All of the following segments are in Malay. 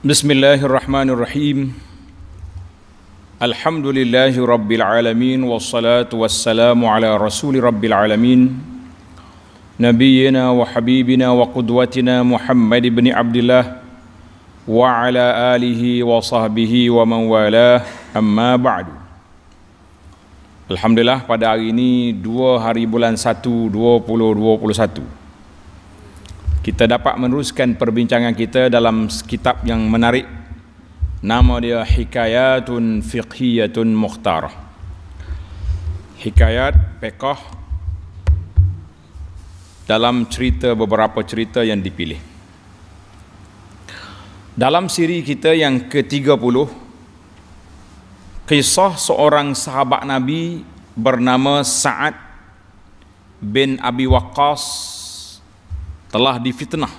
Bismillahirrahmanirrahim Alhamdulillahi Rabbil Alamin Wassalatu wassalamu ala Rasuli Rabbil Alamin Nabiyina wa Habibina wa Qudwatina Muhammad ibn Abdullah Wa ala alihi wa sahbihi wa man walah Amma ba'du Alhamdulillah pada hari ini dua hari bulan satu dua dua puluh puluh satu kita dapat meneruskan perbincangan kita dalam kitab yang menarik nama dia Hikayatun Fiqhiyatun Mukhtar Hikayat Pekoh dalam cerita beberapa cerita yang dipilih dalam siri kita yang ke-30 kisah seorang sahabat Nabi bernama Sa'ad bin Abi Waqqas telah difitnah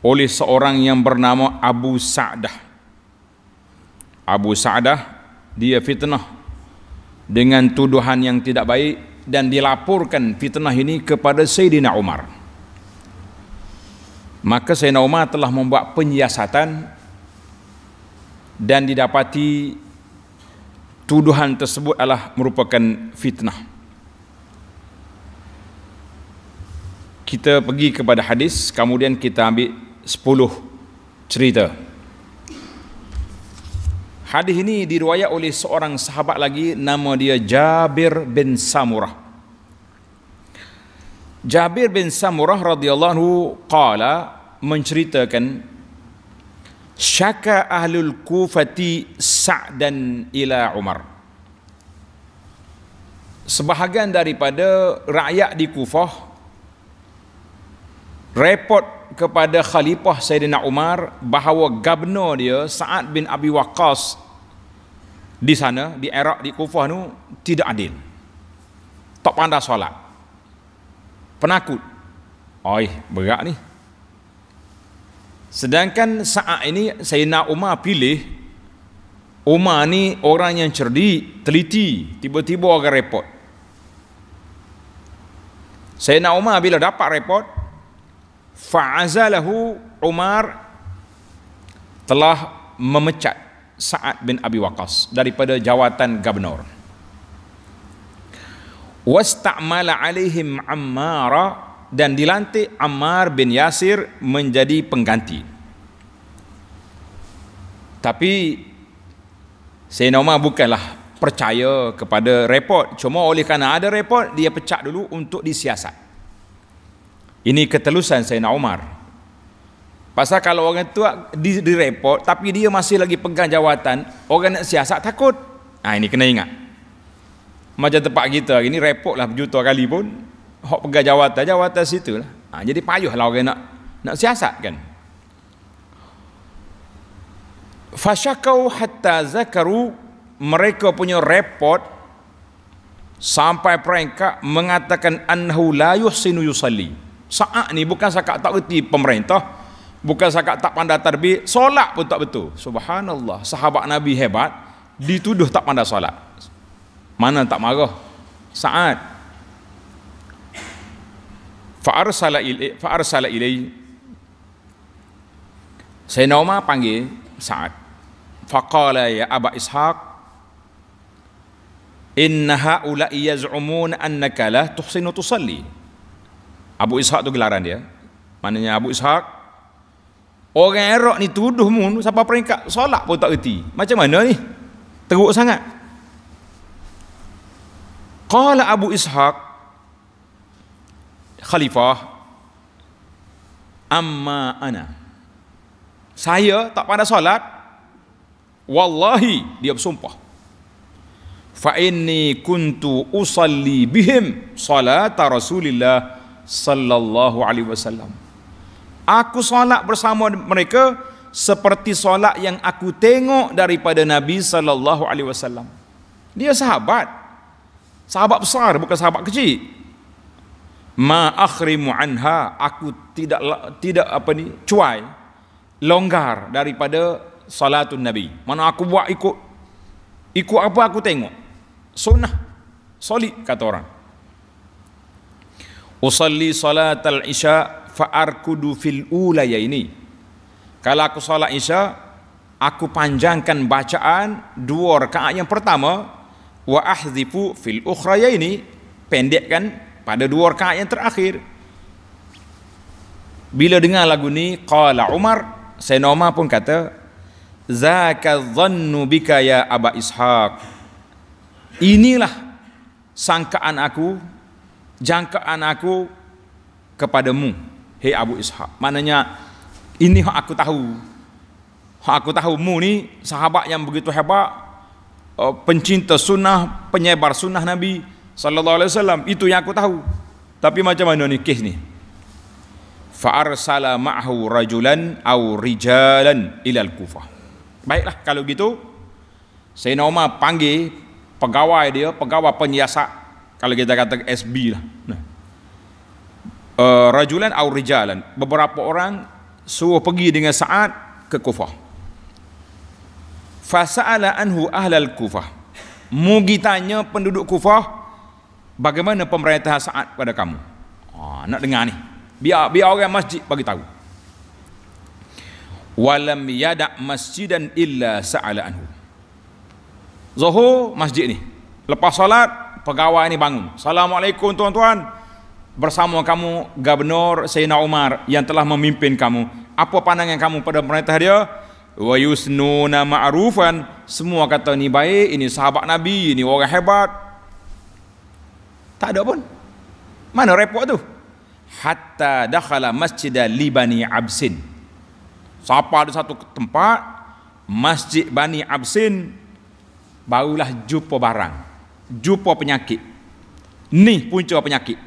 oleh seorang yang bernama Abu Sa'dah. Abu Sa'dah dia fitnah dengan tuduhan yang tidak baik dan dilaporkan fitnah ini kepada Sayyidina Umar. Maka Sayyidina Umar telah membuat penyiasatan dan didapati tuduhan tersebut adalah merupakan fitnah. kita pergi kepada hadis kemudian kita ambil sepuluh cerita hadis ini diruaya oleh seorang sahabat lagi nama dia Jabir bin Samurah Jabir bin Samurah radhiyallahu qala menceritakan syaka ahlul kufati sa'dan ila umar sebahagian daripada rakyat di kufah report kepada khalifah Sayyidina Umar bahawa gubernur dia Sa'ad bin Abi Waqqas di sana di Iraq di Kufah tu tidak adil. Tak pandai solat. Penakut. Oi, berat ni. Sedangkan saat ini Sayyidina Umar pilih Umar ni orang yang cerdik, teliti, tiba-tiba orang repot. Sayyidina Umar bila dapat repot, fa'azalahu Umar telah memecat Sa'ad bin Abi Waqas daripada jawatan gubernur. Wasta'mala alaihim Ammar dan dilantik Ammar bin Yasir menjadi pengganti. Tapi Sayyidina Umar bukanlah percaya kepada report. Cuma oleh kerana ada report, dia pecat dulu untuk disiasat. Ini ketelusan Sayyidina Umar. Pasal kalau orang tua direpot tapi dia masih lagi pegang jawatan, orang nak siasat takut. Ah ha, ini kena ingat. Macam tempat kita hari ni repotlah berjuta kali pun hok pegang jawatan, jawatan situ lah. Ah jadi payuhlah orang nak nak siasat kan. Fashakau hatta zakaru mereka punya repot sampai peringkat mengatakan anhu la yuhsinu yusalli. Saat ni bukan sakat tak reti pemerintah, bukan sakat tak pandai tarbi, solat pun tak betul. Subhanallah, sahabat Nabi hebat dituduh tak pandai solat. Mana tak marah? Saat fa arsala ilai fa arsala ilai Sayyidina Umar panggil Sa'ad faqala ya Aba Ishaq inna ha'ula'i yaz'umun annaka la tuhsinu tusalli Abu Ishaq tu gelaran dia. Maknanya Abu Ishaq orang Arab ni tuduh mu siapa peringkat solat pun tak reti. Macam mana ni? Teruk sangat. Qala Abu Ishaq khalifah amma ana saya tak pada solat wallahi dia bersumpah fa inni kuntu usalli bihim salat rasulillah sallallahu alaihi wasallam. Aku solat bersama mereka seperti solat yang aku tengok daripada Nabi sallallahu alaihi wasallam. Dia sahabat. Sahabat besar bukan sahabat kecil. Ma akhrimu anha aku tidak tidak apa ni cuai longgar daripada salatun nabi. Mana aku buat ikut ikut apa aku tengok. Sunnah solid kata orang usalli al isya fa arkudu fil ula ya ini kalau aku salat isya aku panjangkan bacaan dua rakaat yang pertama wa ahdhifu fil ukhra ya ini pendekkan pada dua rakaat yang terakhir bila dengar lagu ni kalau umar Sayyidina pun kata Zaka dhannu bika ya Aba Ishaq Inilah sangkaan aku jangkaan aku kepadamu hei Abu Ishaq maknanya ini hak aku tahu hak aku tahu mu ni sahabat yang begitu hebat eh, pencinta sunnah penyebar sunnah Nabi sallallahu alaihi wasallam itu yang aku tahu tapi macam mana ni kes ni fa arsala ma'hu rajulan aw rijalan ila al-kufah baiklah kalau gitu Sayyidina Umar panggil pegawai dia pegawai penyiasat kalau kita kata SB lah nah. uh, rajulan atau rijalan beberapa orang suruh pergi dengan Sa'ad ke Kufah fasa'ala anhu ahlal Kufah mugi tanya penduduk Kufah bagaimana pemerintahan Sa'ad pada kamu oh, nak dengar ni biar biar orang masjid bagi tahu walam yada masjidan illa sa'ala anhu zuhur masjid ni lepas salat pegawai ini bangun. Assalamualaikum tuan-tuan. Bersama kamu Gubernur Sayyidina Umar yang telah memimpin kamu. Apa pandangan kamu pada pemerintah dia? Wa yusnuna ma'rufan. Semua kata ini baik, ini sahabat Nabi, ini orang hebat. Tak ada pun. Mana repot tu? Hatta dakhala masjid Libani Absin. Siapa ada satu tempat Masjid Bani Absin barulah jumpa barang jumpa penyakit. Ni punca penyakit.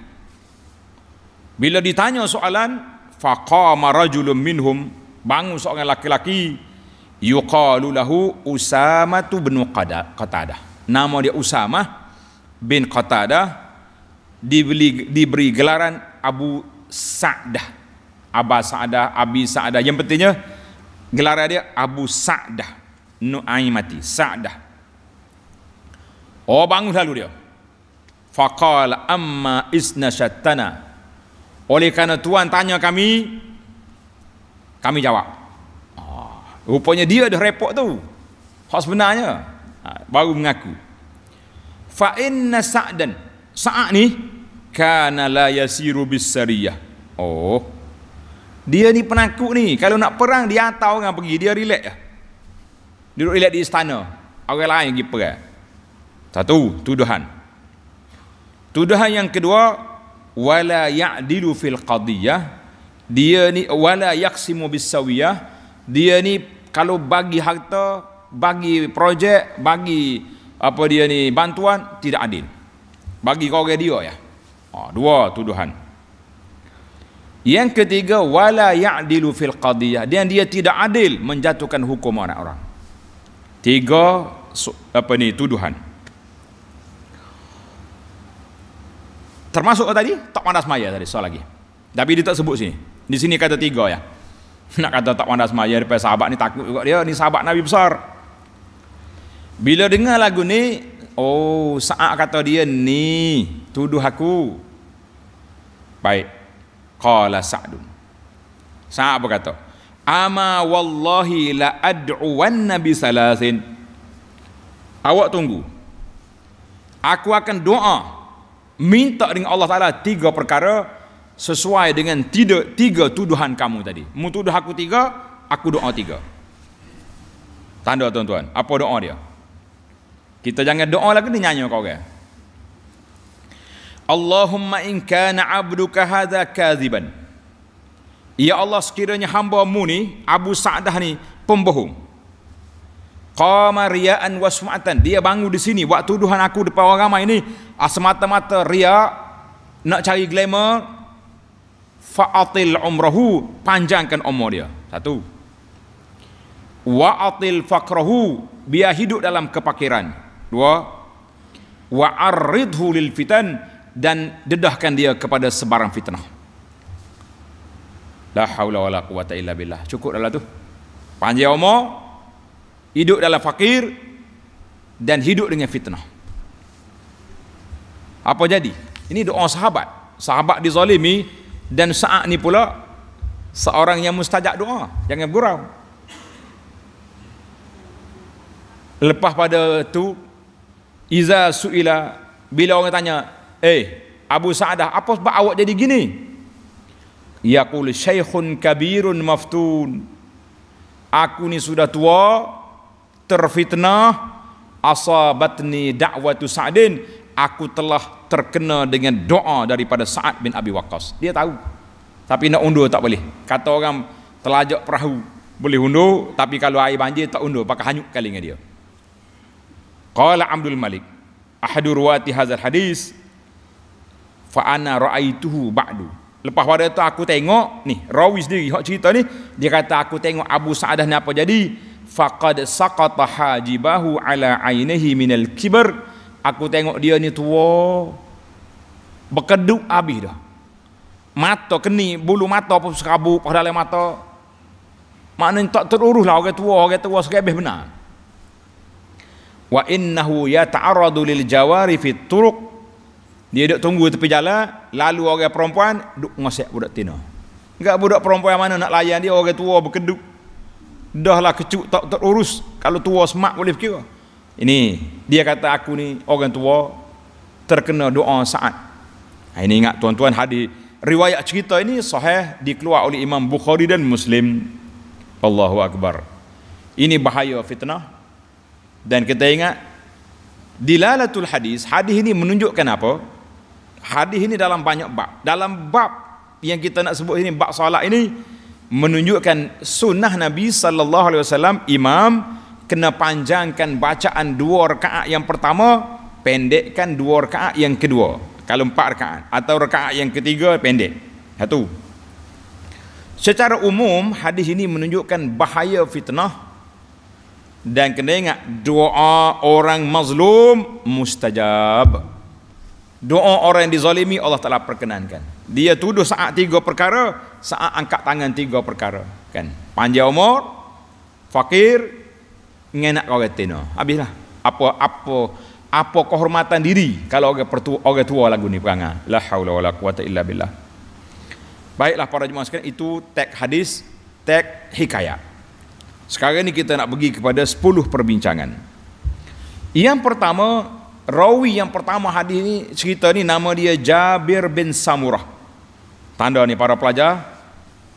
Bila ditanya soalan, faqama rajulun minhum, bangun seorang lelaki laki yuqalu lahu Usama bin Qadah, Qatadah. Nama dia Usama bin Qatadah diberi, diberi gelaran Abu Sa'dah. Aba Sa'dah, Abi Sa'dah. Yang pentingnya gelaran dia Abu Sa'dah Nu'aimati, Sa'dah. Oh bangun lalu dia. Faqal amma isna syattana. Oleh kerana Tuhan tanya kami, kami jawab. Oh, rupanya dia dah repot tu. Hak sebenarnya. Ah, baru mengaku. Fa inna sa'dan. saat ni, kana la yasiru bisariyah. Oh. Dia ni penakut ni. Kalau nak perang, dia tahu orang pergi. Dia relax. Duduk relax di istana. Orang lain pergi perang. Satu tuduhan. Tuduhan yang kedua wala ya'dilu fil qadiyah dia ni wala yaqsimu bisawiyah dia ni kalau bagi harta bagi projek bagi apa dia ni bantuan tidak adil bagi kau orang dia ya oh, dua tuduhan yang ketiga wala ya'dilu fil qadiyah dia dia tidak adil menjatuhkan hukum orang orang tiga apa ni tuduhan Termasuk tadi tak pandai semaya tadi soal lagi. Tapi dia tak sebut sini. Di sini kata tiga ya. Nak kata tak pandai semaya daripada sahabat ni takut juga dia ni sahabat Nabi besar. Bila dengar lagu ni, oh saat kata dia ni tuduh aku. Baik. Qala Sa'd. Sa'ad berkata, "Ama wallahi la ad'uwan nabi salasin." Awak tunggu. Aku akan doa minta dengan Allah Ta'ala tiga perkara sesuai dengan tiga, tiga tuduhan kamu tadi. Mu tuduh aku tiga, aku doa tiga. Tanda tuan-tuan, apa doa dia? Kita jangan doa lagi ni nyanyi kau kan. Allahumma in kana abduka hadha kadhiban. Ya Allah sekiranya hamba mu ni Abu Sa'dah ni pembohong. Qama riya'an wa sum'atan. Dia bangun di sini waktu tuduhan aku depan orang ramai ni ah, semata-mata Ria nak cari glamour fa'atil umrahu panjangkan umur dia. Satu. Wa'atil faqrahu biar hidup dalam kepakiran. Dua. Wa'arridhu lil fitan dan dedahkan dia kepada sebarang fitnah. La haula wala quwata illa billah. Cukup dah lah tu. Panjang umur, hidup dalam fakir dan hidup dengan fitnah apa jadi ini doa sahabat sahabat dizalimi dan saat ni pula seorang yang mustajab doa jangan gurau. lepas pada tu iza suila bila orang tanya eh Abu Sa'adah apa sebab awak jadi gini yaqul syaikhun kabirun maftun aku ni sudah tua terfitnah asabatni da'watu sa'din aku telah terkena dengan doa daripada Sa'ad bin Abi Waqqas dia tahu tapi nak undur tak boleh kata orang telajak perahu boleh undur tapi kalau air banjir tak undur pakai hanyut kali dengan dia qala Abdul Malik ahadu ruwati hadzal hadis fa ana raaituhu ba'du lepas pada tu aku tengok ni rawi sendiri hak cerita ni dia kata aku tengok Abu Sa'adah ni apa jadi faqad saqata hajibahu ala ainihi min al aku tengok dia ni tua berkedut habis dah mata keni bulu mata pun serabut pada dalam mata maknanya tak terurus lah orang tua orang tua sekebih benar wa innahu yata'aradu lil jawari fit turuq dia duduk tunggu tepi jalan lalu orang perempuan duduk ngosek budak tina enggak budak perempuan mana nak layan dia orang tua berkedut dah lah kecuk tak terurus kalau tua semak boleh fikir ini dia kata aku ni orang tua terkena doa saat ha, ini ingat tuan-tuan hadis riwayat cerita ini sahih dikeluar oleh Imam Bukhari dan Muslim Allahu Akbar ini bahaya fitnah dan kita ingat dilalatul hadis hadis ini menunjukkan apa hadis ini dalam banyak bab dalam bab yang kita nak sebut ini bab salat ini menunjukkan sunnah Nabi sallallahu alaihi wasallam imam kena panjangkan bacaan dua rakaat yang pertama pendekkan dua rakaat yang kedua kalau empat rakaat atau rakaat yang ketiga pendek satu secara umum hadis ini menunjukkan bahaya fitnah dan kena ingat doa orang mazlum mustajab doa orang yang dizalimi Allah Taala perkenankan dia tuduh saat tiga perkara saat angkat tangan tiga perkara kan panjang umur fakir ngenak kau kata no habislah apa apa apa kehormatan diri kalau orang pertua orang tua lagu ni perang la haula wala quwata illa billah baiklah para jemaah sekalian itu tag hadis tag hikayat sekarang ni kita nak pergi kepada 10 perbincangan yang pertama rawi yang pertama hadis ni cerita ni nama dia Jabir bin Samurah Tanda ni para pelajar.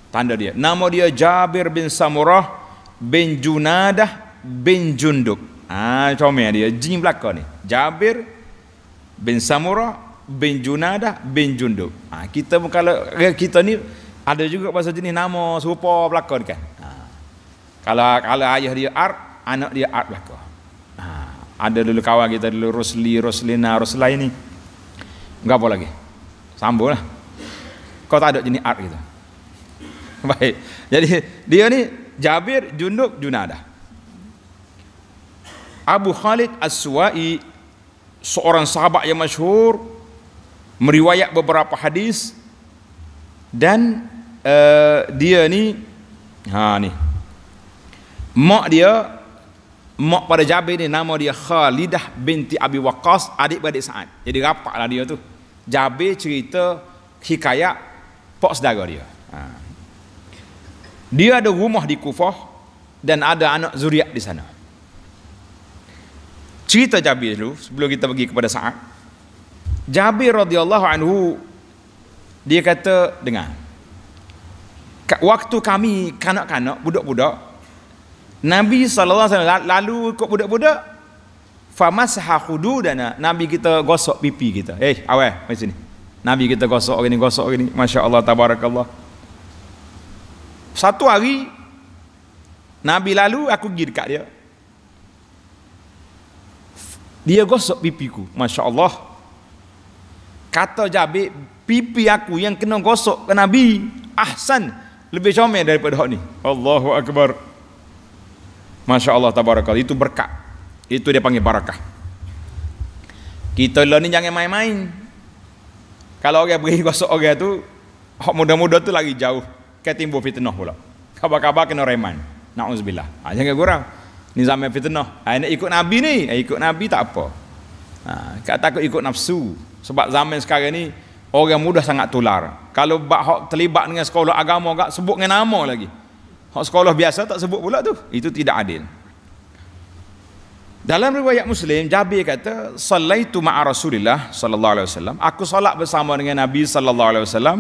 Tanda dia. Nama dia Jabir bin Samurah bin Junadah bin Junduk. Ah, comel dia. Jin belaka ni. Jabir bin Samurah bin Junadah bin Junduk. Ah, kita pun kalau eh, kita ni ada juga bahasa jenis nama serupa belaka kan. Ah. Kalau kalau ayah dia Ar, anak dia Ar belaka. Ah, ada dulu kawan kita dulu Rosli, Roslina, Roslaini. Enggak apa lagi. lah kau tak ada jenis art gitu. Baik. Jadi dia ni Jabir Junub Junadah. Abu Khalid As-Suwai seorang sahabat yang masyhur meriwayat beberapa hadis dan uh, dia ni ha ni mak dia mak pada Jabir ni nama dia Khalidah binti Abi Waqqas adik-beradik Sa'ad. Jadi rapatlah dia tu. Jabir cerita hikayat pak saudara dia. Ha. Dia ada rumah di Kufah dan ada anak zuriat di sana. Cerita Jabir dulu sebelum kita pergi kepada Sa'ad. Jabir radhiyallahu anhu dia kata dengan Waktu kami kanak-kanak, budak-budak Nabi saw lalu ikut budak-budak famasaha hududana Nabi kita gosok pipi kita. Eh, hey, awal mai sini. Nabi kita gosok gini gosok gini Masya Allah tabarakallah satu hari Nabi lalu aku pergi dekat dia dia gosok pipiku Masya Allah kata Jabir pipi aku yang kena gosok ke Nabi Ahsan lebih comel daripada hak ni Allahu Akbar Masya Allah tabarakallah itu berkat itu dia panggil barakah kita lah ni jangan main-main kalau orang beri kuasa orang tu, hak muda-muda tu lagi jauh ke timbul fitnah pula. Khabar-khabar kena reman. Nauzubillah. Ha, jangan kurang. Ni zaman fitnah. Ha, nak ikut Nabi ni. Ha, ikut Nabi tak apa. Ha, kat takut ikut nafsu. Sebab zaman sekarang ni, orang muda sangat tular. Kalau bak hak terlibat dengan sekolah agama, sebut dengan nama lagi. Hak sekolah biasa tak sebut pula tu. Itu tidak adil. Dalam riwayat Muslim, Jabir kata, "Sallaitu ma'a Rasulillah sallallahu alaihi wasallam." Aku solat bersama dengan Nabi sallallahu alaihi wasallam.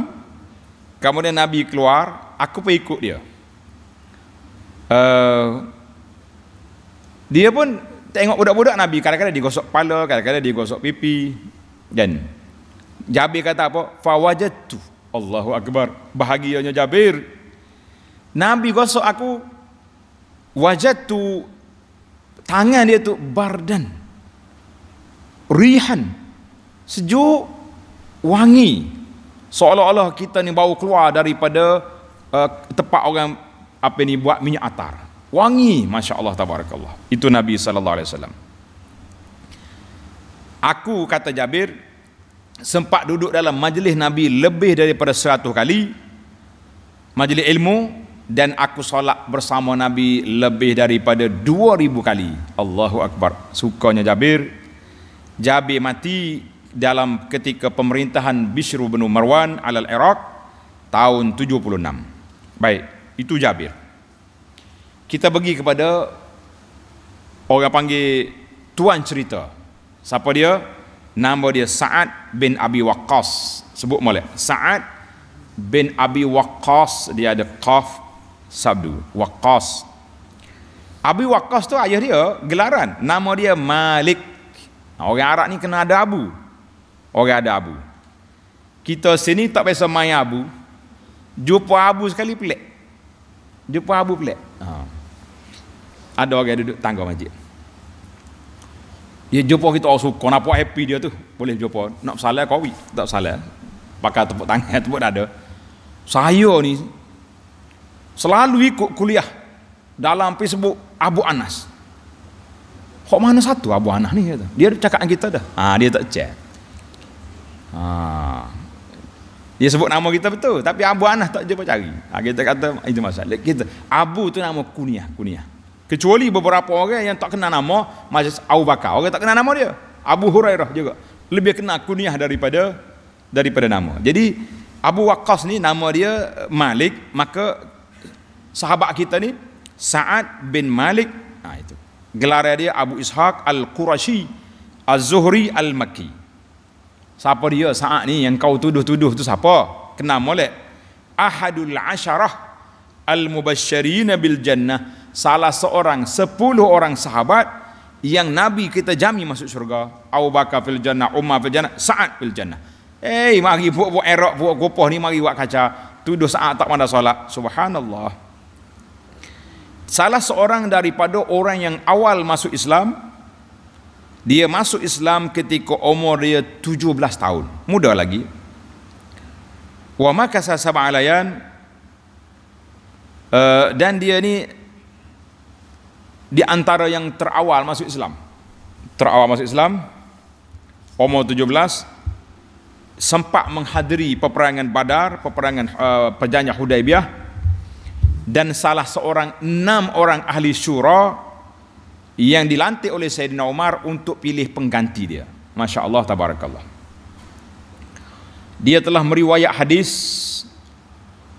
Kemudian Nabi keluar, aku pun ikut dia. Uh, dia pun tengok budak-budak Nabi, kadang-kadang digosok kepala, kadang-kadang digosok pipi. Dan Jabir kata apa? Fawajatu Allahu Akbar. Bahagianya Jabir. Nabi gosok aku. wajatu tangan dia tu bardan rihan sejuk wangi seolah-olah kita ni bau keluar daripada uh, tempat orang apa ni buat minyak atar wangi masya-Allah tabarakallah itu nabi sallallahu alaihi wasallam aku kata Jabir sempat duduk dalam majlis nabi lebih daripada 100 kali majlis ilmu dan aku solat bersama Nabi lebih daripada 2000 kali. Allahu Akbar. Sukanya Jabir. Jabir mati dalam ketika pemerintahan Bishru bin Marwan alal Iraq tahun 76. Baik, itu Jabir. Kita pergi kepada orang panggil tuan cerita. Siapa dia? Nama dia Sa'ad bin Abi Waqqas. Sebut boleh. Sa'ad bin Abi Waqqas dia ada qaf sabdu waqas Abu Waqas tu ayah dia gelaran nama dia Malik orang Arab ni kena ada abu orang ada abu kita sini tak biasa main abu jumpa abu sekali pelik jumpa abu pelik ha. ada orang yang duduk tangga masjid dia jumpa kita orang oh, suka nak buat happy dia tu boleh jumpa nak salah kau tak salah pakai tepuk tangan tepuk dada saya ni selalu ikut kuliah dalam Facebook Abu Anas. Kok mana satu Abu Anas ni kata. Dia ada cakapan kita dah. Ha, dia tak chat. Ha. Dia sebut nama kita betul, tapi Abu Anas tak jumpa cari. Ha, kita kata itu masalah. Kita Abu tu nama kuniah, kuniah. Kecuali beberapa orang yang tak kenal nama macam Abu Bakar. Orang tak kenal nama dia. Abu Hurairah juga. Lebih kenal kuniah daripada daripada nama. Jadi Abu Waqqas ni nama dia Malik, maka sahabat kita ni Sa'ad bin Malik nah ha, itu gelar dia Abu Ishaq Al-Qurashi Az-Zuhri Al-Makki siapa dia Sa'ad ni yang kau tuduh-tuduh tu siapa Kenal molek Ahadul Asyarah Al-Mubashsharina bil Jannah salah seorang sepuluh orang sahabat yang Nabi kita jami masuk syurga Abu Bakar fil Jannah Umar fil Jannah Sa'ad fil Jannah Hey, eh, mari buat-buat erok, buat kupah ni, mari buat kaca. Tuduh Saad tak mandi solat. Subhanallah. Salah seorang daripada orang yang awal masuk Islam Dia masuk Islam ketika umur dia 17 tahun Muda lagi Wa makasa sab'alayan eh, Dan dia ni Di antara yang terawal masuk Islam Terawal masuk Islam Umur 17 Sempat menghadiri peperangan Badar Peperangan uh, perjanjian Hudaibiyah dan salah seorang enam orang ahli syura yang dilantik oleh Sayyidina Umar untuk pilih pengganti dia. Masya Allah, Tabarakallah. Dia telah meriwayat hadis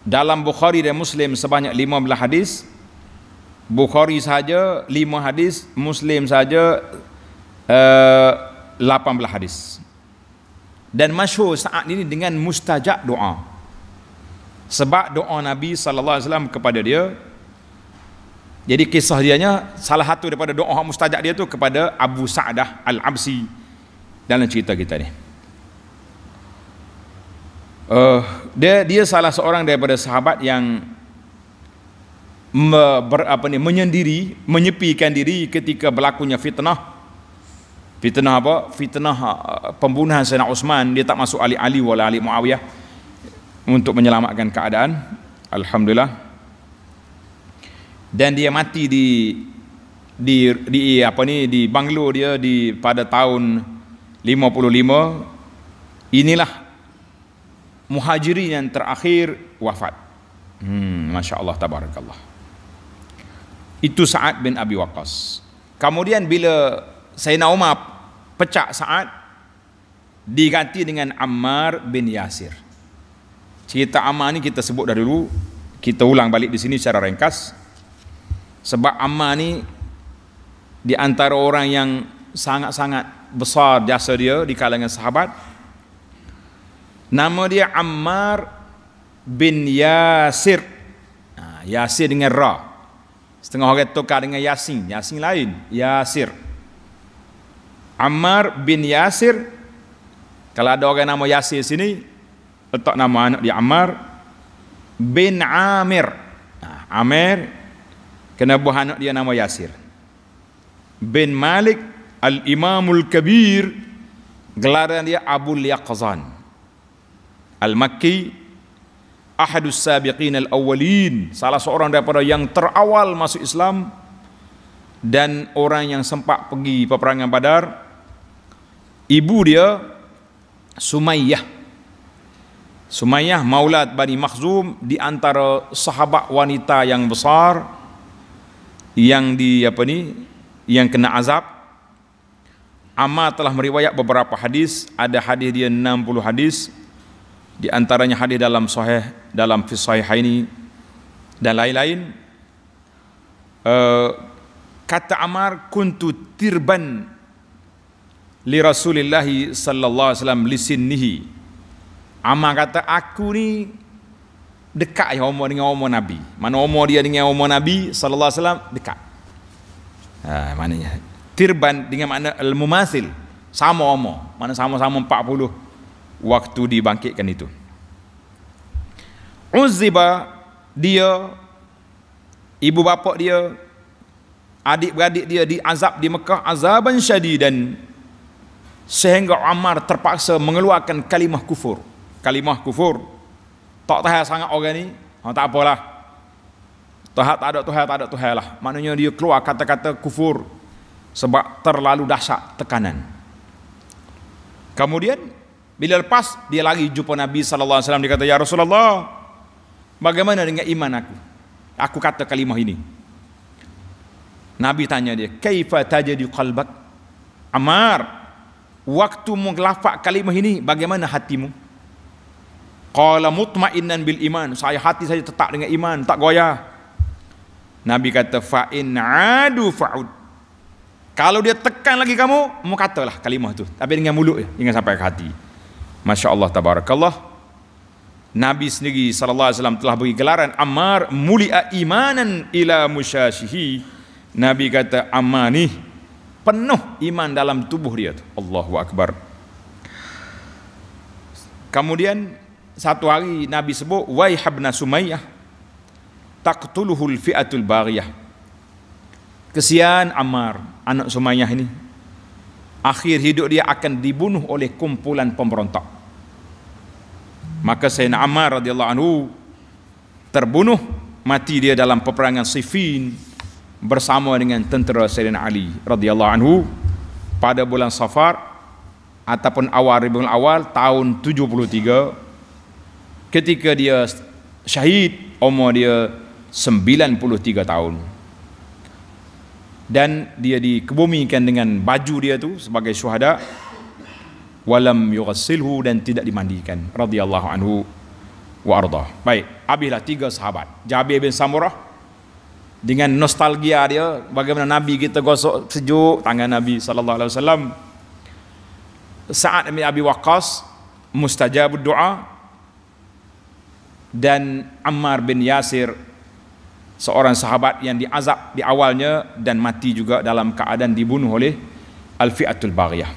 dalam Bukhari dan Muslim sebanyak lima belah hadis. Bukhari saja lima hadis, Muslim saja uh, eh, belah hadis. Dan masyhur saat ini dengan mustajab doa sebab doa Nabi sallallahu alaihi wasallam kepada dia jadi kisah dianya salah satu daripada doa mustajab dia tu kepada Abu Sa'dah Al-Absi dalam cerita kita ni. Uh, dia dia salah seorang daripada sahabat yang me, ber, apa ni menyendiri, menyepikan diri ketika berlakunya fitnah. Fitnah apa? Fitnah eh, pembunuhan Sayyidina Uthman, dia tak masuk ahli Ali wala Ali Muawiyah untuk menyelamatkan keadaan alhamdulillah dan dia mati di di di apa ni di banglo dia di pada tahun 55 inilah muhajirin yang terakhir wafat hmm masyaallah tabarakallah itu Sa'ad bin Abi Waqqas kemudian bila Sayyidina Umar pecah Sa'ad diganti dengan Ammar bin Yasir cerita amal ni kita sebut dari dulu kita ulang balik di sini secara ringkas sebab amal ni di antara orang yang sangat-sangat besar jasa dia di kalangan sahabat nama dia Ammar bin Yasir ha, Yasir dengan Ra setengah orang tukar dengan Yasin Yasin lain Yasir Ammar bin Yasir kalau ada orang nama Yasir sini letak nama anak dia Ammar bin Amir nah, ha, Amir kena buah anak dia nama Yasir bin Malik Al-Imamul Kabir gelaran dia Abu Liaqzan Al-Makki Ahadus Sabiqin Al-Awwalin salah seorang daripada yang terawal masuk Islam dan orang yang sempat pergi peperangan Badar ibu dia Sumayyah Sumayyah maulat Bani Makhzum di antara sahabat wanita yang besar yang di apa ni yang kena azab Amma telah meriwayat beberapa hadis ada hadis dia 60 hadis di antaranya hadis dalam sahih dalam fi ini dan lain-lain uh, kata Amar kuntu tirban li Rasulillah sallallahu alaihi wasallam lisinnihi Amar kata aku ni dekat ya umur dengan umur Nabi. Mana umur dia dengan umur Nabi sallallahu alaihi wasallam dekat. Ha maknanya tirban dengan makna al mumasil sama umur. Mana sama-sama 40 waktu dibangkitkan itu. Uziba dia ibu bapa dia adik-beradik dia diazab di Mekah azaban syadidan sehingga Umar terpaksa mengeluarkan kalimah kufur kalimah kufur tak tahu sangat orang ni oh, tak apalah Tuhan tak ada Tuhan tak ada Tuhan lah maknanya dia keluar kata-kata kufur sebab terlalu dahsyat tekanan kemudian bila lepas dia lagi jumpa Nabi sallallahu alaihi wasallam dia kata ya Rasulullah bagaimana dengan iman aku aku kata kalimah ini Nabi tanya dia kaifa tajadi qalbak Amar waktu mengelafak kalimah ini bagaimana hatimu Qala mutmainnan bil iman. Saya hati saya tetap dengan iman, tak goyah. Nabi kata fa in adu faud. Kalau dia tekan lagi kamu, mau katalah kalimah tu. Tapi dengan mulut je, jangan sampai ke hati. Masya-Allah tabarakallah. Nabi sendiri sallallahu alaihi wasallam telah beri gelaran Ammar mulia imanan ila musyashihi. Nabi kata amani penuh iman dalam tubuh dia tu. Allahu akbar. Kemudian satu hari Nabi sebut waihabna sumayyah taqtuluhu fiatul bariyah kesian Ammar anak Sumayyah ini akhir hidup dia akan dibunuh oleh kumpulan pemberontak maka Sayyidina Ammar radhiyallahu anhu terbunuh mati dia dalam peperangan Siffin bersama dengan tentera Sayyidina Ali radhiyallahu anhu pada bulan Safar ataupun awal ribul awal tahun 73 ketika dia syahid umur dia 93 tahun dan dia dikebumikan dengan baju dia tu sebagai syuhada walam yughsilhu dan tidak dimandikan radhiyallahu anhu wa arda. baik habislah tiga sahabat Jabir bin Samurah dengan nostalgia dia bagaimana nabi kita gosok sejuk tangan nabi sallallahu alaihi wasallam saat Abi Waqqas mustajab doa dan Ammar bin Yasir seorang sahabat yang diazab di awalnya dan mati juga dalam keadaan dibunuh oleh Al-Fi'atul Baghiyah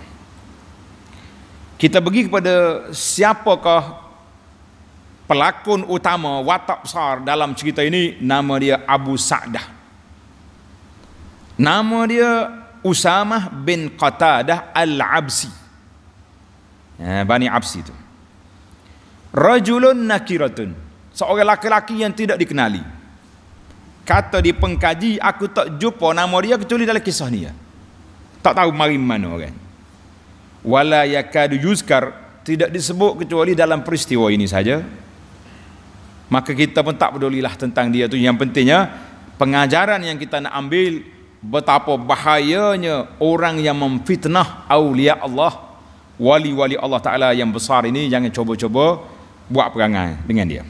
kita pergi kepada siapakah pelakon utama watak besar dalam cerita ini nama dia Abu Sa'dah nama dia Usamah bin Qatadah Al-Absi eh, Bani Absi itu rajulun nakiratun seorang laki-laki yang tidak dikenali kata di pengkaji aku tak jumpa nama dia kecuali dalam kisah ni ya. tak tahu mari mana orang wala yakadu yuzkar tidak disebut kecuali dalam peristiwa ini saja maka kita pun tak pedulilah tentang dia tu yang pentingnya pengajaran yang kita nak ambil betapa bahayanya orang yang memfitnah aulia Allah wali-wali Allah Ta'ala yang besar ini jangan cuba-cuba buat perangai dengan dia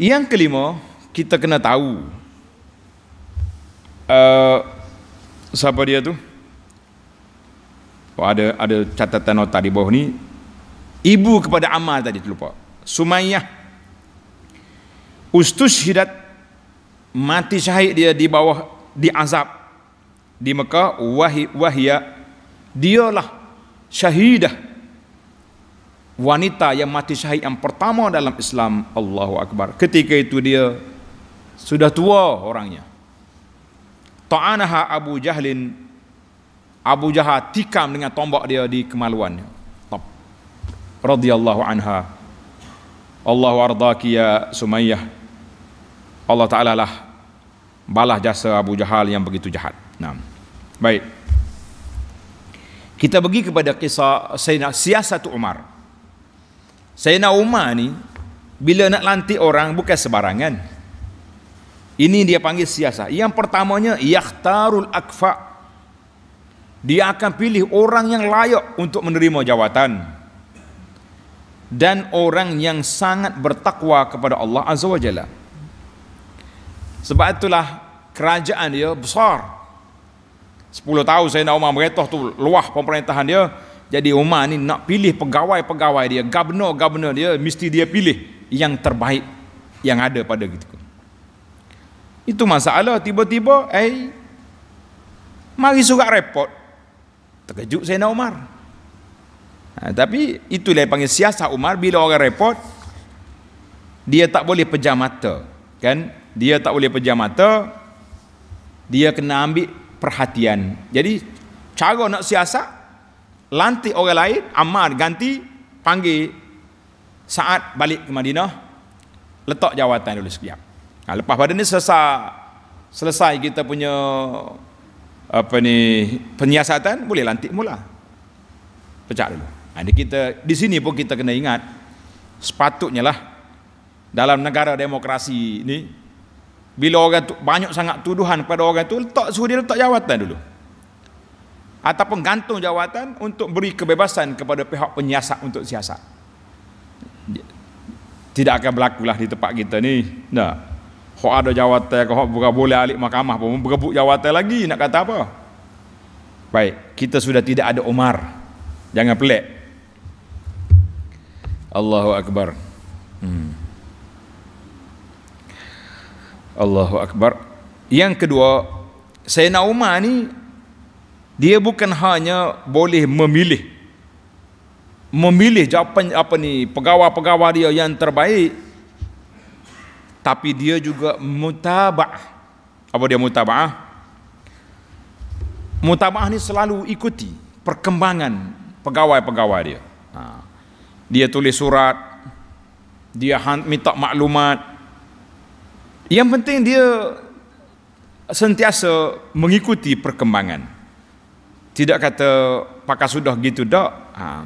yang kelima, kita kena tahu uh, siapa dia tu? Oh, ada ada catatan nota di bawah ni. Ibu kepada Ammar tadi terlupa. Sumayyah. Ustus hidat mati syahid dia di bawah di azab di Mekah wahi, wahia dialah syahidah wanita yang mati syahid yang pertama dalam Islam Allahu Akbar ketika itu dia sudah tua orangnya ta'anaha Abu Jahlin Abu Jahal tikam dengan tombak dia di kemaluannya Top. radiyallahu anha Allahu ardaki ya Sumayyah Allah Ta'ala lah balah jasa Abu Jahal yang begitu jahat nah. baik kita pergi kepada kisah Sayyidina Siasat Umar Sayyidina Umar ni bila nak lantik orang bukan sebarangan. Ini dia panggil siasah. Yang pertamanya yakhtarul akfa. Dia akan pilih orang yang layak untuk menerima jawatan dan orang yang sangat bertakwa kepada Allah Azza wa Jalla. Sebab itulah kerajaan dia besar. 10 tahun saya nak Umar beretoh tu luah pemerintahan dia jadi Umar ni nak pilih pegawai-pegawai dia, gubernur-gubernur dia mesti dia pilih yang terbaik yang ada pada gitu. Itu masalah tiba-tiba eh mari surat repot. Terkejut saya nak Umar. Ha, tapi itulah yang panggil siasat Umar bila orang repot dia tak boleh pejam mata, kan? Dia tak boleh pejam mata. Dia kena ambil perhatian. Jadi cara nak siasat lantik orang lain Ammar ganti panggil saat balik ke Madinah letak jawatan dulu sekejap ha, lepas pada ni selesai selesai kita punya apa ni penyiasatan boleh lantik mula pecah dulu ha, di kita di sini pun kita kena ingat sepatutnya lah dalam negara demokrasi ni bila orang tu, banyak sangat tuduhan kepada orang tu letak suruh dia letak jawatan dulu ataupun gantung jawatan untuk beri kebebasan kepada pihak penyiasat untuk siasat. Tidak akan berlakulah di tempat kita ni. Nah. Hok ada jawatan ke bukan boleh alik mahkamah pun berebut jawatan lagi nak kata apa? Baik, kita sudah tidak ada Omar Jangan pelik. Allahu akbar. Hmm. Allahu akbar. Yang kedua, Sayyidina Umar ni dia bukan hanya boleh memilih memilih jawapan apa ni pegawai-pegawai dia yang terbaik tapi dia juga mutabah apa dia mutabah mutabah ni selalu ikuti perkembangan pegawai-pegawai dia ha. dia tulis surat dia minta maklumat yang penting dia sentiasa mengikuti perkembangan tidak kata pakar sudah gitu dok. ha.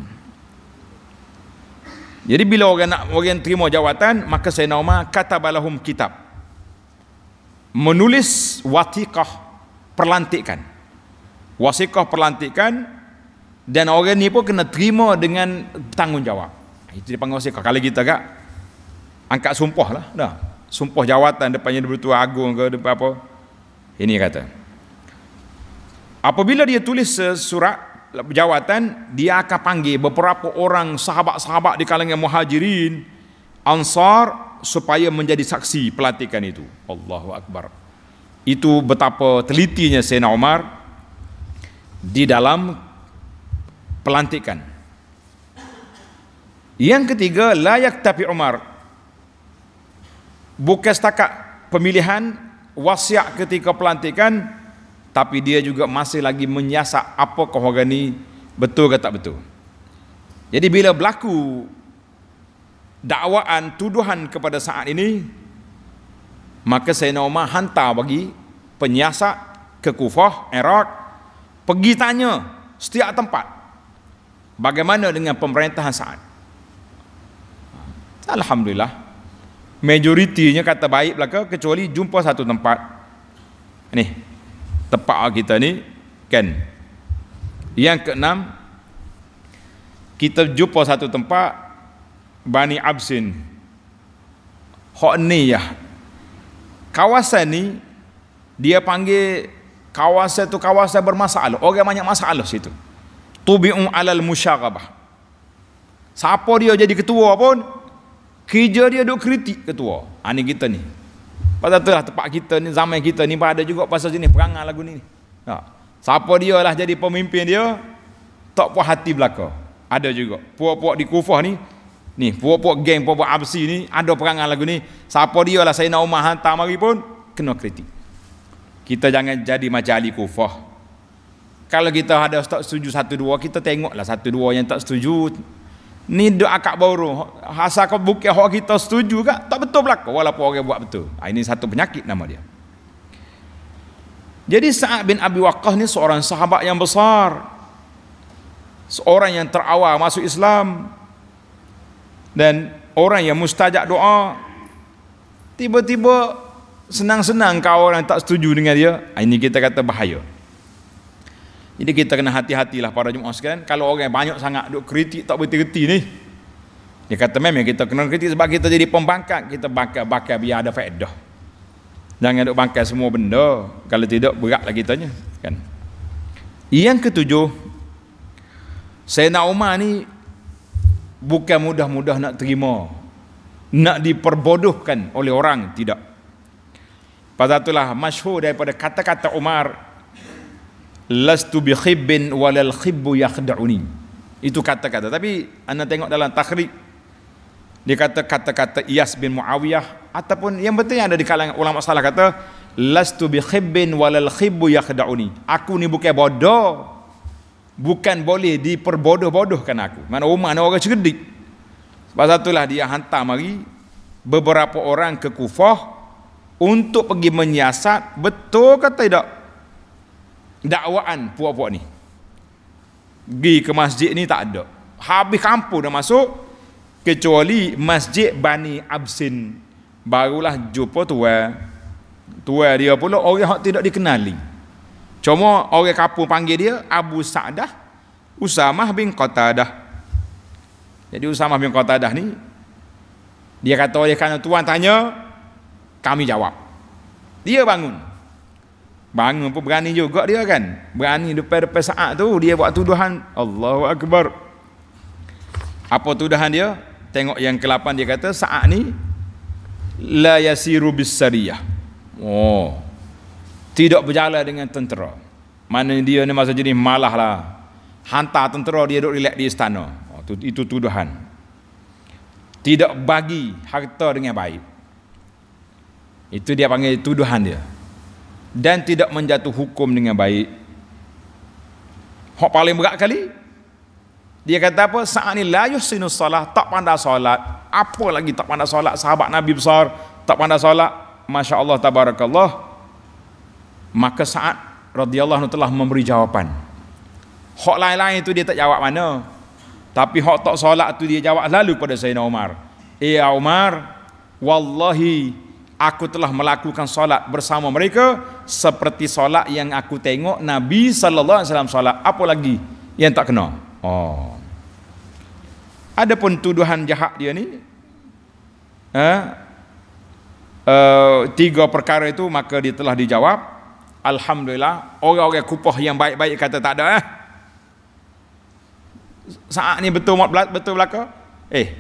jadi bila orang nak orang terima jawatan maka saya nama kata balahum kitab menulis watiqah perlantikan wasiqah perlantikan dan orang ni pun kena terima dengan tanggungjawab ha, itu dipanggil wasiqah kalau kita agak angkat sumpah lah dah sumpah jawatan depannya dia bertuah agung ke depan apa ini kata Apabila dia tulis surat jawatan, dia akan panggil beberapa orang sahabat-sahabat di kalangan muhajirin, ansar, supaya menjadi saksi pelantikan itu. Allahu Akbar. Itu betapa telitinya Sayyidina Umar di dalam pelantikan. Yang ketiga, layak tapi Umar. Bukan setakat pemilihan, wasiat ketika pelantikan, tapi dia juga masih lagi menyiasat apa orang ini betul ke tak betul. Jadi bila berlaku dakwaan tuduhan kepada saat ini, maka Sayyidina Umar hantar bagi penyiasat ke Kufah, Iraq, pergi tanya setiap tempat bagaimana dengan pemerintahan saat. Alhamdulillah, majoritinya kata baik belaka kecuali jumpa satu tempat. Ini, tempat kita ni kan yang keenam kita jumpa satu tempat Bani Absin hok ni ya lah. kawasan ni dia panggil kawasan tu kawasan bermasalah orang banyak masalah situ tubi'u alal musyarabah siapa dia jadi ketua pun kerja dia duk kritik ketua ani ha, kita ni Pasal lah tempat kita ni, zaman kita ni pun ada juga pasal jenis perangai lagu ni. Ha. Siapa dia lah jadi pemimpin dia, tak puas hati belaka. Ada juga. Puak-puak di Kufah ni, ni, puak-puak geng, puak-puak absi ni, ada perangai lagu ni. Siapa dia lah saya nak umat hantar mari pun, kena kritik. Kita jangan jadi macam Ali Kufah. Kalau kita ada tak setuju satu dua, kita tengoklah satu dua yang tak setuju, ni doa kak baru hasa ke buka hak kita setuju kak tak betul berlaku walaupun orang buat betul ha, ini satu penyakit nama dia jadi Sa'ad bin Abi Waqqah ni seorang sahabat yang besar seorang yang terawal masuk Islam dan orang yang mustajak doa tiba-tiba senang-senang kau orang tak setuju dengan dia ah, ini kita kata bahaya jadi kita kena hati-hatilah para jemaah sekalian. Kalau orang banyak sangat duk kritik tak berhenti-henti ni. Dia kata memang kita kena kritik sebab kita jadi pembangkang. Kita bakar-bakar biar ada faedah. Jangan duk bangkai semua benda. Kalau tidak beratlah kitanya. Kan? Yang ketujuh. Sayyidina Umar ni bukan mudah-mudah nak terima. Nak diperbodohkan oleh orang. Tidak. Pasal itulah masyhur daripada kata-kata Umar lastu bi khibbin walal khibbu yakhda'uni itu kata-kata tapi anda tengok dalam takhrij dia kata kata-kata Iyas bin Muawiyah ataupun yang betul yang ada di kalangan ulama salah kata lastu bi khibbin walal khibbu yakhda'uni aku ni bukan bodoh bukan boleh diperbodoh-bodohkan aku mana Umar ni orang cerdik sebab satulah dia hantar mari beberapa orang ke Kufah untuk pergi menyiasat betul kata tidak dakwaan puak-puak ni. Pergi ke masjid ni tak ada. Habis kampung dah masuk kecuali masjid Bani Absin barulah jumpa tua tua dia pula orang yang tidak dikenali cuma orang kampung panggil dia Abu Sa'dah Usamah bin Qatadah jadi Usamah bin Qatadah ni dia kata oleh kerana tuan tanya kami jawab dia bangun Bangun pun berani juga dia kan. Berani depan-depan saat tu dia buat tuduhan. Allahu Akbar. Apa tuduhan dia? Tengok yang ke-8 dia kata saat ni la yasiru bisariyah. Oh. Tidak berjalan dengan tentera. Mana dia ni masa jenis malah lah. Hantar tentera dia duduk relax di istana. Oh, itu, itu tuduhan. Tidak bagi harta dengan baik. Itu dia panggil tuduhan dia dan tidak menjatuh hukum dengan baik. Hak paling berat kali. Dia kata apa? Sa'ani la yusinu salah, tak pandai solat. Apa lagi tak pandai solat? Sahabat Nabi besar tak pandai solat. Masya Allah tabarakallah. Maka saat radhiyallahu anhu telah memberi jawapan. Hak lain-lain itu dia tak jawab mana. Tapi hak tak solat itu dia jawab lalu pada Sayyidina Umar. Eh Umar, wallahi aku telah melakukan solat bersama mereka seperti solat yang aku tengok Nabi sallallahu alaihi wasallam solat apa lagi yang tak kena oh adapun tuduhan jahat dia ni ha eh? uh, tiga perkara itu maka dia telah dijawab alhamdulillah orang-orang kupah yang baik-baik kata tak ada eh saat ni betul mat betul belaka eh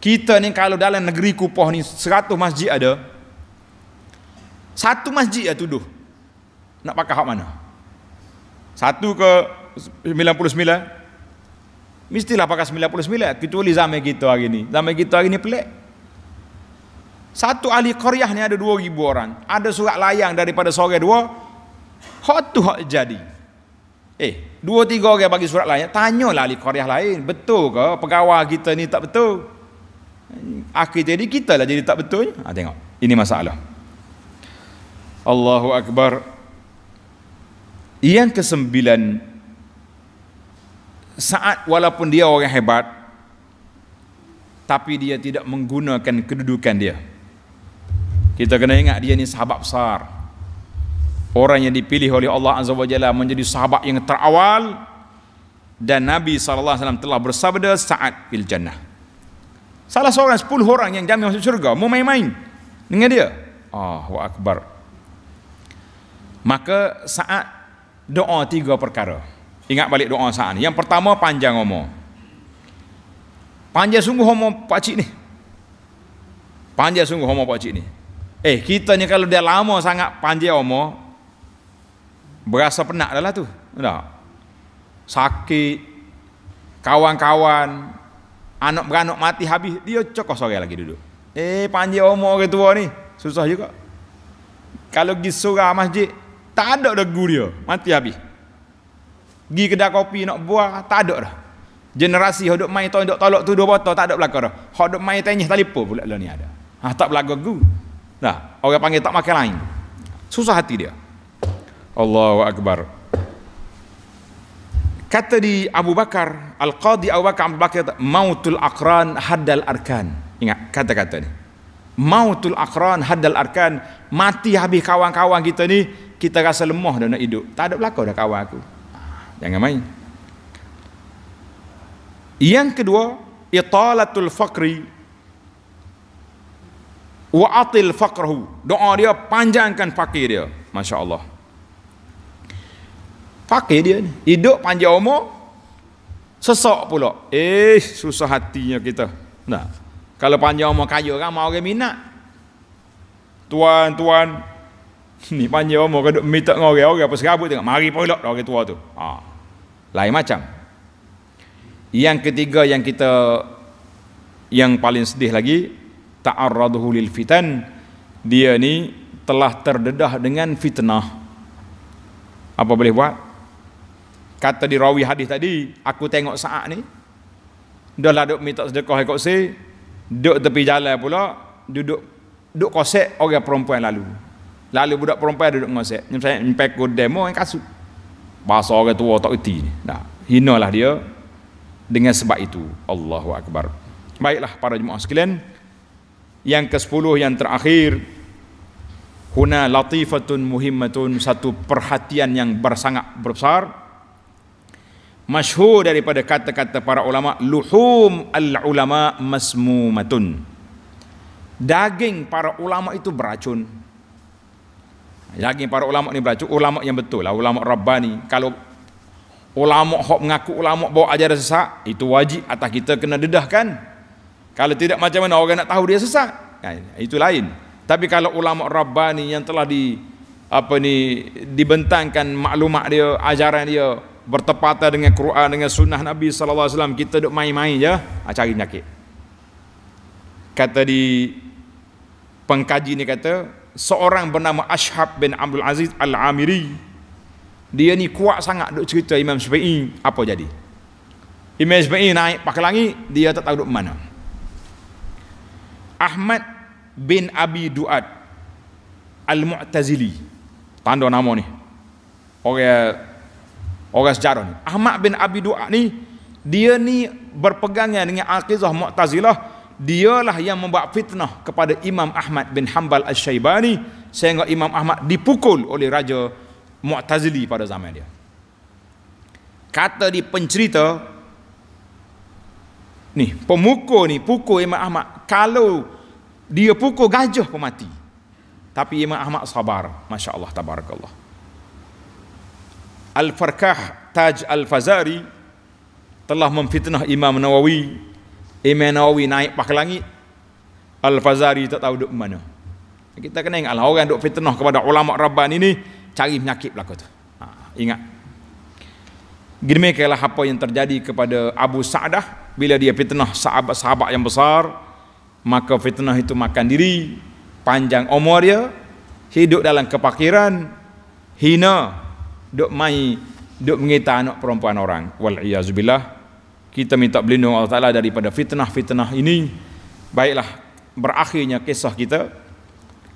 kita ni kalau dalam negeri kupah ni 100 masjid ada satu masjid yang tuduh nak pakai hak mana? Satu ke 99? Mestilah pakai 99. Kita boleh zaman kita hari ni. Zaman kita hari ni pelik. Satu ahli Korea ni ada 2,000 orang. Ada surat layang daripada sore dua. Hak tu hak jadi. Eh, dua tiga orang bagi surat layang. Tanyalah ahli Korea lain. Betul ke pegawai kita ni tak betul? Akhir jadi kita lah jadi tak betulnya. Ha, tengok. Ini masalah. Allahu Akbar. Yang kesembilan saat walaupun dia orang hebat tapi dia tidak menggunakan kedudukan dia. Kita kena ingat dia ni sahabat besar. Orang yang dipilih oleh Allah Azza wa Jalla menjadi sahabat yang terawal dan Nabi sallallahu alaihi wasallam telah bersabda saat fil jannah. Salah seorang sepuluh orang yang jamin masuk syurga mau main-main dengan dia. Allahu akbar. Maka saat doa tiga perkara ingat balik doa saat yang pertama panjang umur panjang sungguh umur pakcik ni panjang sungguh umur pakcik ni eh kita ni kalau dia lama sangat panjang umur berasa penat dah lah tu tak? sakit kawan-kawan anak-beranak mati habis dia cokoh sore lagi duduk eh panjang umur orang tua ni susah juga kalau pergi surah masjid tak ada degu dia mati habis pergi kedai kopi nak buah tak ada dah generasi yang duk main tahun duk tolak tu dua botol tak ada belakang dah yang duk main tanya telefon pula lah ni ada ha, tak belakang gu Nah orang panggil tak makan lain susah hati dia Allahu Akbar kata di Abu Bakar Al-Qadi Abu Bakar Abu Bakar mautul akran haddal arkan ingat kata-kata ni mautul akran haddal arkan mati habis kawan-kawan kita ni kita rasa lemah dah nak hidup tak ada belakang dah kawan aku jangan main yang kedua italatul fakri wa atil fakrahu doa dia panjangkan fakir dia Masya Allah fakir dia ni hidup panjang umur sesak pula eh susah hatinya kita nah kalau panjang umur kaya kan mau orang minat tuan-tuan ni panjang umur kau duk minta dengan orang apa serabut tengok mari pun elok orang tua tu ha. lain macam yang ketiga yang kita yang paling sedih lagi ta'arraduhu lil fitan dia ni telah terdedah dengan fitnah apa boleh buat kata di rawi hadis tadi aku tengok saat ni dah lah duk minta sedekah ikut si duk tepi jalan pula duduk duk kosek orang perempuan lalu Lalu budak perempuan duduk dengan saya. saya impak go demo yang kasut. Bahasa orang tua tak reti Nah, hinalah dia dengan sebab itu. Allahu akbar. Baiklah para jemaah sekalian. Yang ke-10 yang terakhir huna latifatun muhimmatun satu perhatian yang bersangat besar masyhur daripada kata-kata para ulama luhum al ulama masmumatun daging para ulama itu beracun lagi para ulama ni belajar ulama yang betul lah ulama rabbani. Kalau ulama hok mengaku ulama bawa ajaran sesat, itu wajib atas kita kena dedahkan. Kalau tidak macam mana orang nak tahu dia sesat? Kan? Itu lain. Tapi kalau ulama rabbani yang telah di apa ni dibentangkan maklumat dia, ajaran dia bertepatan dengan Quran dengan sunnah Nabi sallallahu alaihi wasallam, kita duk main-main je, ah, cari penyakit. Kata di pengkaji ni kata, seorang bernama Ashab bin Abdul Aziz Al-Amiri dia ni kuat sangat duk cerita Imam Syafi'i apa jadi Imam Syafi'i naik pakai lagi dia tak tahu duk mana Ahmad bin Abi Duat Al-Mu'tazili tanda nama ni orang orang sejarah ni Ahmad bin Abi Duat ni dia ni berpegangan dengan akidah Mu'tazilah dialah yang membuat fitnah kepada Imam Ahmad bin Hanbal Al-Syaibani sehingga Imam Ahmad dipukul oleh Raja Mu'tazili pada zaman dia kata di pencerita ni pemukul ni pukul Imam Ahmad kalau dia pukul gajah pun mati tapi Imam Ahmad sabar Masya Allah Tabarakallah Al-Farkah Taj Al-Fazari telah memfitnah Imam Nawawi Imam Nawawi naik pakai langit. Al-Fazari tak tahu duduk mana. Kita kena ingatlah orang duduk fitnah kepada ulama Rabban ini cari penyakit belaka tu. Ha, ingat. Gimana apa yang terjadi kepada Abu Sa'dah bila dia fitnah sahabat-sahabat yang besar maka fitnah itu makan diri panjang umur dia hidup dalam kepakiran hina duk mai duk mengita anak perempuan orang wal kita minta berlindung Allah Ta'ala daripada fitnah-fitnah ini baiklah berakhirnya kisah kita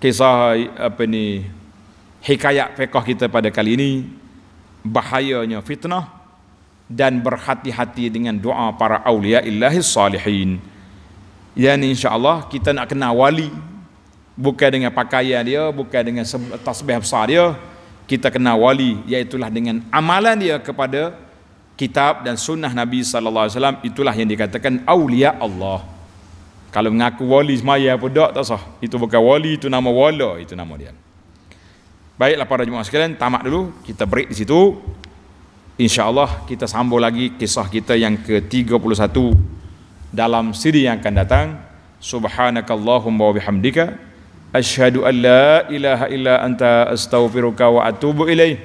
kisah apa ni hikayat fiqah kita pada kali ini bahayanya fitnah dan berhati-hati dengan doa para awliya illahi salihin yang insyaAllah kita nak kenal wali bukan dengan pakaian dia bukan dengan tasbih besar dia kita kenal wali iaitulah dengan amalan dia kepada kitab dan sunnah Nabi sallallahu alaihi wasallam itulah yang dikatakan aulia Allah. Kalau mengaku wali semaya apa dak tak sah. Itu bukan wali, itu nama wala, itu nama dia. Baiklah para jemaah sekalian, tamat dulu. Kita break di situ. InsyaAllah kita sambung lagi kisah kita yang ke-31 dalam siri yang akan datang. Subhanakallahumma wa bihamdika. Ashadu an ilaha illa anta astaghfiruka wa atubu ilaih.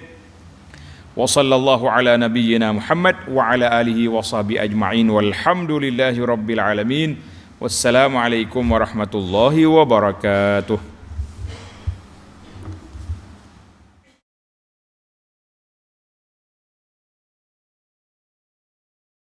وصلى الله على نبينا محمد وعلى آله وصحبه أجمعين والحمد لله رب العالمين والسلام عليكم ورحمة الله وبركاته